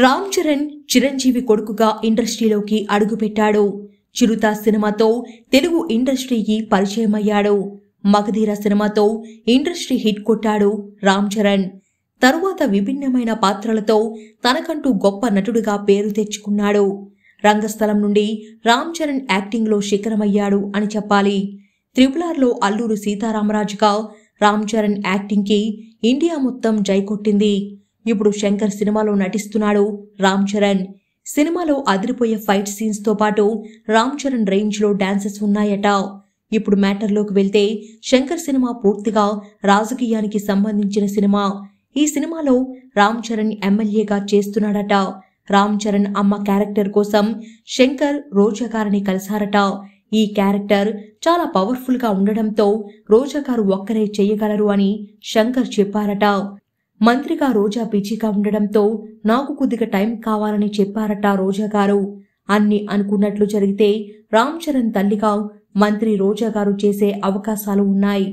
రామ్ చరణ్ చిరంజీవి కొడుకుగా ఇండస్ట్రీలోకి అడుగుపెట్టాడు చిరుత సినిమాతో తెలుగు ఇండస్ట్రీకి పరిచయమయ్యాడు మగధీర సినిమాతో ఇండస్ట్రీ హిట్ కొట్టాడు రామ్ చరణ్ తరువాత విభిన్నమైన పాత్రలతో తనకంటూ గొప్ప నటుడుగా పేరు తెచ్చుకున్నాడు రంగస్థలం నుండి రామ్ చరణ్ యాక్టింగ్లో శిఖరమయ్యాడు అని చెప్పాలి త్రిపులార్లో అల్లూరు సీతారామరాజుగా రామ్ చరణ్ యాక్టింగ్కి ఇండియా మొత్తం జైకొట్టింది ఇప్పుడు శంకర్ సినిమాలో నటిస్తున్నాడు రామ్ చరణ్ సినిమాలో అదిరిపోయే ఫైట్ సీన్స్తో పాటు రామ్ చరణ్ రేంజ్లో డాన్సెస్ ఉన్నాయట ఇప్పుడు మ్యాటర్లోకి వెళ్తే శంకర్ సినిమా పూర్తిగా రాజకీయానికి సంబంధించిన సినిమా ఈ సినిమాలో రామ్ చరణ్ ఎమ్మెల్యేగా చేస్తున్నాడట రామ్ చరణ్ అమ్మ క్యారెక్టర్ కోసం శంకర్ రోజాకారిని కలిశారట ఈ క్యారెక్టర్ చాలా పవర్ఫుల్గా ఉండడంతో రోజాకారు ఒక్కరే చేయగలరు అని శంకర్ చెప్పారట మంత్రిగా రోజా బిజీగా ఉండడంతో నాకు కొద్దిగా టైం కావాలని చెప్పారట రోజా గారు అన్ని అనుకున్నట్లు జరిగితే రామ్ చరణ్ తల్లిగా మంత్రి రోజాగారు చేసే అవకాశాలు ఉన్నాయి